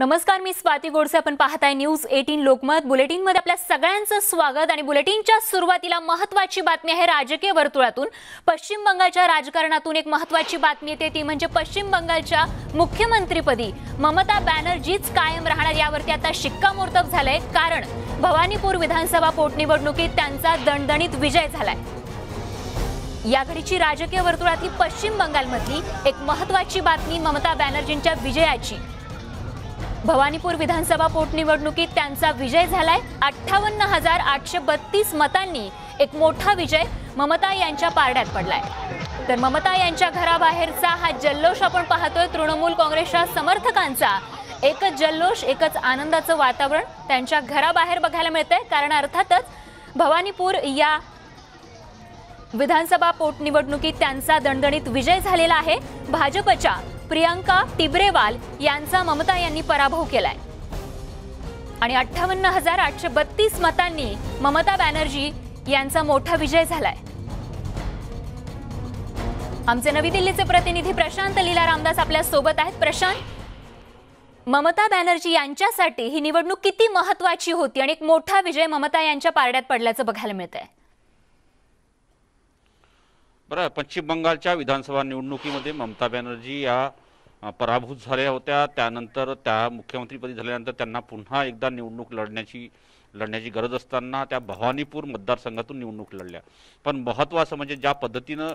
नमस्कार मी स्वाती गोडसे आपण पाहताय न्यूज एटीन लोकमत मध्ये आपल्या सगळ्यांचं स्वागत आणि बुलेटिनच्या सुरुवातीला महत्वाची बातमी आहे राजकीय वर्तुळातून पश्चिम बंगालच्या राजकारणातून एक महत्वाची बातमी येते ती म्हणजे पश्चिम बंगालच्या मुख्यमंत्रीपदी ममता बॅनर्जीच कायम राहणार यावरती आता शिक्कामोर्तब झालंय कारण भवानीपूर विधानसभा पोटनिवडणुकीत त्यांचा दणदणीत विजय झालाय घडीची राजकीय वर्तुळातली पश्चिम बंगालमधली एक महत्वाची बातमी ममता बॅनर्जींच्या विजयाची भवानीपूर विधानसभा पोटनिवडणुकीत त्यांचा विजय झालाय अठ्ठावन्न हजार आठशे बत्तीस मतांनी एक मोठा विजय ममता यांच्या पारड्यात पडलाय तर ममता यांच्या घराबाहेरचा हा जल्लोष आपण पाहतोय तृणमूल काँग्रेसच्या समर्थकांचा एकच जल्लोष एकच आनंदाचं वातावरण त्यांच्या घराबाहेर बघायला मिळतंय कारण अर्थातच भवानीपूर या विधानसभा पोटनिवडणुकीत त्यांचा दणदणीत विजय झालेला आहे भाजपच्या प्रियांका टिबरेवाल यांचा ममता यांनी पराभव केलाय आणि अठ्ठावन्न हजार आठशे बत्तीस मतांनी ममता बॅनर्जी यांचा मोठा विजय झालाय आमचे नवी दिल्लीचे प्रतिनिधी प्रशांत लीला रामदास आपल्या सोबत आहेत प्रशांत ममता बॅनर्जी यांच्यासाठी ही निवडणूक किती महत्वाची होती आणि एक मोठा विजय ममता यांच्या पारड्यात पडल्याचं बघायला मिळत आहे बरं पश्चिम बंगालच्या विधानसभा निवडणुकीमध्ये ममता बॅनर्जी या पराभूत झाल्या होत्या त्यानंतर त्या मुख्यमंत्रीपदी झाल्यानंतर त्यांना पुन्हा एकदा निवडणूक लढण्याची लढण्याची गरज असताना त्या भवानीपूर मतदारसंघातून निवडणूक लढल्या पण महत्त्वाचं म्हणजे ज्या पद्धतीनं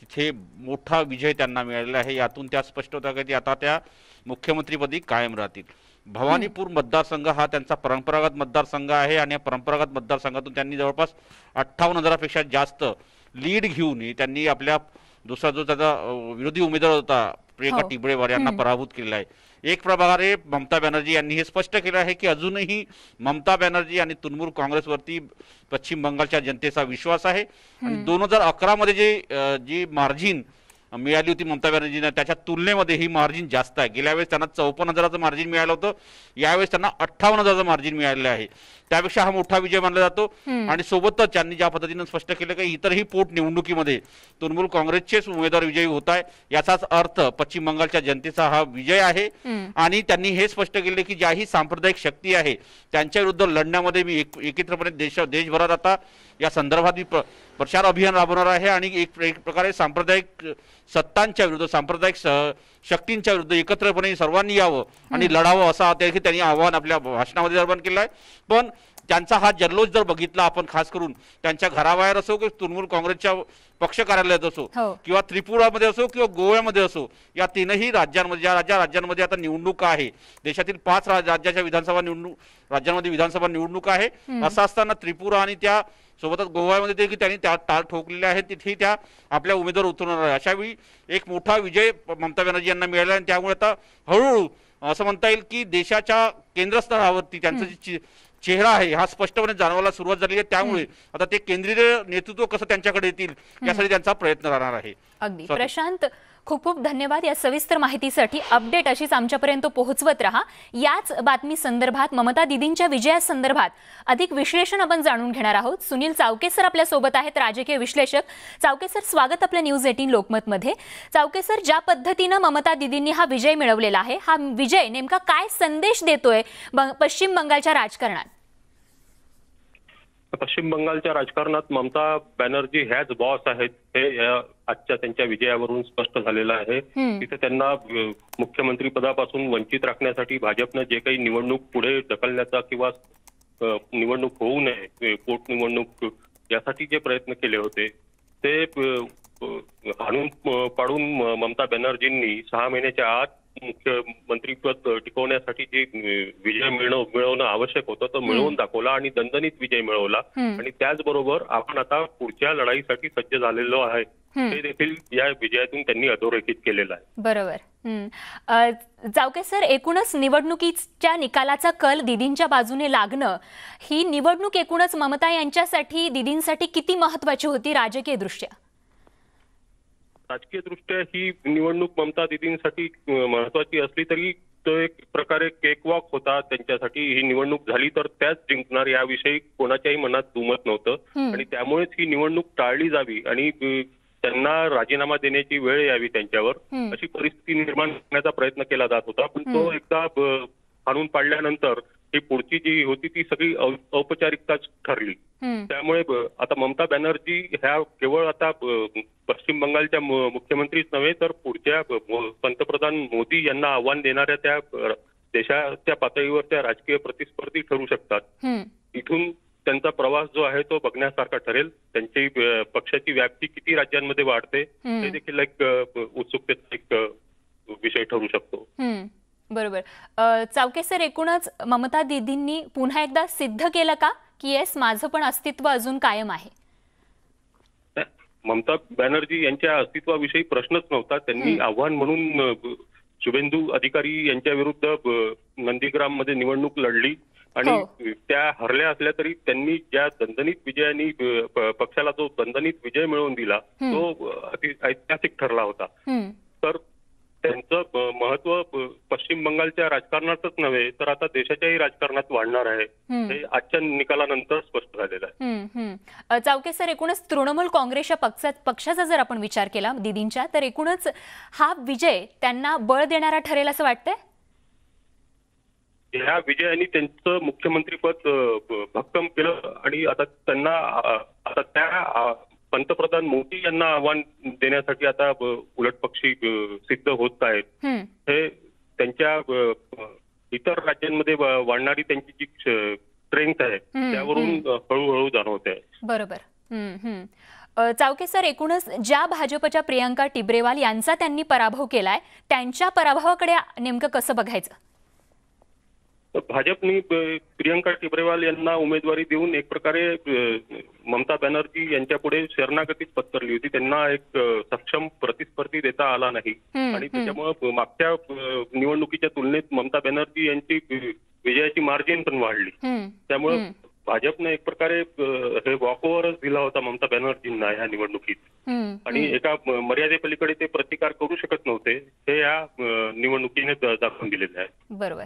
तिथे मोठा विजय त्यांना मिळालेला आहे यातून त्या स्पष्ट होत्या की आता त्या मुख्यमंत्रीपदी कायम राहतील भवानीपूर मतदारसंघ हा त्यांचा परंपरागत मतदारसंघ आहे आणि या परंपरागत मतदारसंघातून त्यांनी जवळपास अठ्ठावन्न हजारापेक्षा जास्त लीड घेऊन त्यांनी आपल्या दुसरा जो त्याचा विरोधी उमेदवार होता प्रियंका हो. यांना पराभूत केलेला आहे एक प्रकारे ममता बॅनर्जी यांनी हे स्पष्ट केलं आहे की अजूनही ममता बॅनर्जी आणि तृणमूल काँग्रेसवरती पश्चिम बंगालच्या जनतेचा विश्वास आहे आणि दोन हजार मध्ये जे जी मार्जिन मिळाली होती ममता बॅनर्जींना त्याच्या तुलनेमध्ये ही मार्जिन जास्त आहे गेल्या वेळेस त्यांना चौपन्न हजाराचं मार्जिन मिळालं होतं यावेळेस त्यांना अठ्ठावन्न हजाराचं मार्जिन मिळालेलं आहे त्यापेक्षा हा मोठा विजय मानला जातो आणि सोबतच त्यांनी ज्या पद्धतीनं स्पष्ट केलं की इतरही पोटनिवडणुकीमध्ये तृणमूल काँग्रेसचेच उमेदवार विजयी होत आहे याचाच अर्थ पश्चिम बंगालच्या जनतेचा हा विजय आहे आणि त्यांनी हे स्पष्ट केले की ज्याही सांप्रदायिक शक्ती आहे त्यांच्या विरुद्ध लढण्यामध्ये मी एकत्रपणे देश देशभरात आता या संदर्भात मी प्रचार अभियान राबवणार आहे आणि एक एक प्रकारे सांप्रदायिक सत्तांच्या विरुद्ध सांप्रदायिक शक्तींच्या विरुद्ध एकत्रपणे सर्वांनी यावं आणि लढावं असं त्यांनी आव्हान आपल्या भाषणामध्ये निर्माण केलं आहे पण त्यांचा हा जल्लोष जर बघितला आपण खास करून त्यांच्या घराबाहेर असो किंवा तृणमूल काँग्रेसच्या पक्ष कार्यालयात असो हो. किंवा त्रिपुरामध्ये असो किंवा गोव्यामध्ये असो या तीनही राज्यांमध्ये ज्या राज्या राज्यांमध्ये आता निवडणुका आहे देशातील पाच राज्याच्या विधानसभा निवडणूक राज्यांमध्ये विधानसभा निवडणूक आहे असं असताना त्रिपुरा आणि त्या सोबतच गोव्यामध्ये देखील त्यांनी त्या टाळ ठोकलेल्या आहेत तिथेही त्या आपल्या उमेदवार उतरणार आहे अशावेळी एक मोठा विजय ममता बॅनर्जी यांना मिळाला आणि त्यामुळे आता हळूहळू असं म्हणता येईल की देशाच्या केंद्रस्थळावरती त्यांचं जे चेहरा आहे हा स्पष्टपणे जाणवायला सुरुवात झाली आहे त्यामुळे आता ते केंद्रीय नेतृत्व कसं त्यांच्याकडे येतील यासाठी त्यांचा प्रयत्न राहणार आहे अगदी प्रशांत खूप खूप धन्यवाद या सविस्तर माहितीसाठी अपडेट अशीच आमच्यापर्यंत पोहोचवत राहा याच बातमी संदर्भात ममता दिदींच्या विजयासंदर्भात अधिक विश्लेषण आपण जाणून घेणार आहोत सुनील आपल्या सोबत आहेत राजकीय विश्लेषक चावकेसर स्वागत आपल्या न्यूज एटीन चावके चावकेसर ज्या पद्धतीनं ममता दिदींनी हा विजय मिळवलेला आहे हा विजय नेमका काय संदेश देतोय पश्चिम बंगालच्या राजकारणात पश्चिम बंगालच्या राजकारणात ममता बॅनर्जी ह्याच बॉस आहेत हे आजच्या त्यांच्या विजयावरून स्पष्ट झालेलं आहे तिथे त्यांना मुख्यमंत्री पदापासून वंचित राखण्यासाठी भाजपनं जे काही निवडणूक पुढे ढकलण्याचा किंवा निवडणूक होऊ नये पोटनिवडणूक यासाठी जे प्रयत्न केले होते ते हाणून पाडून ममता बॅनर्जींनी सहा महिन्याच्या आत मुख्यमंत्रीपद टिकवण्यासाठी जे विजय मिळणं मिळवणं आवश्यक होतं तो मिळवून दाखवला आणि दणदणीत विजय मिळवला आणि त्याचबरोबर आपण आता पुढच्या लढाईसाठी सज्ज झालेलो आहे हे देखील या विजयातून त्यांनी अधोरेखित केलेलं आहे बरोबर जावके सर एकूणच निवडणुकीच्या निकालाचा कल दिदींच्या बाजूने लागणं ही निवडणूक एकूणच ममता यांच्यासाठी दिदींसाठी किती महत्वाची होती राजकीय दृष्ट्या राजकीय दृष्ट्या ही निवडणूक ममता दिदींसाठी महत्वाची असली तरी तो एक प्रकारे केकवॉक होता त्यांच्यासाठी ही निवडणूक झाली तर त्याच जिंकणार याविषयी कोणाच्याही मनात दुमत नव्हतं आणि त्यामुळेच ही निवडणूक टाळली जावी आणि त्यांना राजीनामा देण्याची वेळ यावी त्यांच्यावर अशी परिस्थिती निर्माण करण्याचा प्रयत्न केला जात होता पण तो एकदा हाणून पाडल्यानंतर ही पुढची जी होती ती सगळी औपचारिकताच ठरली त्यामुळे आता ममता बॅनर्जी ह्या केवळ आता पश्चिम बंगालच्या मुख्यमंत्रीच नव्हे तर पुढच्या पंतप्रधान मोदी यांना आव्हान देणाऱ्या त्या देशाच्या पातळीवर त्या राजकीय प्रतिस्पर्धी ठरू शकतात इथून त्यांचा प्रवास जो आहे तो बघण्यासारखा ठरेल त्यांची पक्षाची व्याप्ती किती राज्यांमध्ये वाढते हे देखील एक उत्सुकतेचा एक विषय ठरू शकतो बरोबर चावके सर एकूणच ममता दिदींनी पुन्हा एकदा सिद्ध केलं का की येस माझं पण अस्तित्व अजून कायम आहे ममता बॅनर्जी यांच्या अस्तित्वाविषयी प्रश्नच नव्हता त्यांनी आव्हान म्हणून शुभेंदू अधिकारी यांच्या विरुद्ध नंदीग्राम मध्ये निवडणूक लढली आणि हो. त्या हरल्या असल्या तरी त्यांनी ज्या दणदणीत विजयाने पक्षाला जो दणदणीत विजय मिळवून दिला तो ऐतिहासिक ठरला होता तर त्यांचं महत्व पश्चिम बंगालच्या राजकारणातच नव्हे तर आता देशाच्याही राजकारणात वाढणार आहे हे आजच्या निकालानंतर स्पष्ट झालेलं आहे चावके सर एकूणच तृणमूल काँग्रेस पक्षाचा जर आपण विचार केला दिदींच्या तर एकूणच हा विजय त्यांना बळ देणारा ठरेल असं वाटतंय ह्या विजयाने त्यांचं मुख्यमंत्रीपद भक्कम केलं आणि आता त्यांना आता त्या पंतप्रधान मोदी यांना आव्हान देण्यासाठी आता उलट पक्षी सिद्ध होत आहेत हे त्यांच्या इतर राज्यांमध्ये वाढणारी त्यांची जी स्ट्रेंथ आहे त्यावरून हळूहळू जाणवते आहे बरोबर चावके सर एकूणच ज्या भाजपच्या प्रियंका टिब्रेवाल यांचा त्यांनी पराभव केलाय त्यांच्या पराभवाकडे नेमकं कसं बघायचं भाजपनी प्रियंका टिबरेवाल यांना उमेदवारी देऊन एक प्रकारे ममता बॅनर्जी यांच्या पुढे शरणागतीच पत्करली होती त्यांना एक सक्षम प्रतिस्पर्धी देता आला नाही आणि त्याच्यामुळं मागच्या निवडणुकीच्या तुलनेत ममता बॅनर्जी यांची विजयाची मार्जिन पण वाढली त्यामुळे भाजपने एक प्रकारे हे वॉकओव्हरच दिला होता ममता बॅनर्जींना ह्या निवडणुकीत आणि एका मर्यादेपलीकडे ते प्रतिकार करू शकत नव्हते हे या निवडणुकीने दाखवून दिलेले आहे बरोबर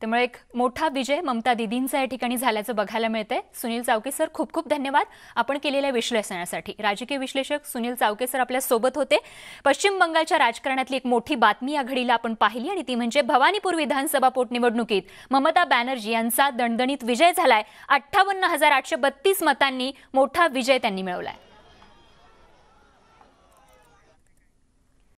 त्यामुळे एक मोठा विजय ममता दिदींचा या ठिकाणी झाल्याचं बघायला आहे सुनील चावके सर खूप खूप धन्यवाद आपण केलेल्या विश्लेषणासाठी राजकीय विश्लेषक सुनील चावके सर आपल्या सोबत होते पश्चिम बंगालच्या राजकारणातली एक मोठी बातमी या घडीला आपण पाहिली आणि ती म्हणजे भवानीपूर विधानसभा पोटनिवडणुकीत ममता बॅनर्जी यांचा दणदणीत विजय झालाय अठ्ठावन्न हजार आठशे बत्तीस मतांनी मोठा विजय त्यांनी मिळवलाय